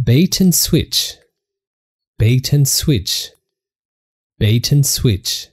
Bait and switch. Bait and switch. Bait and switch.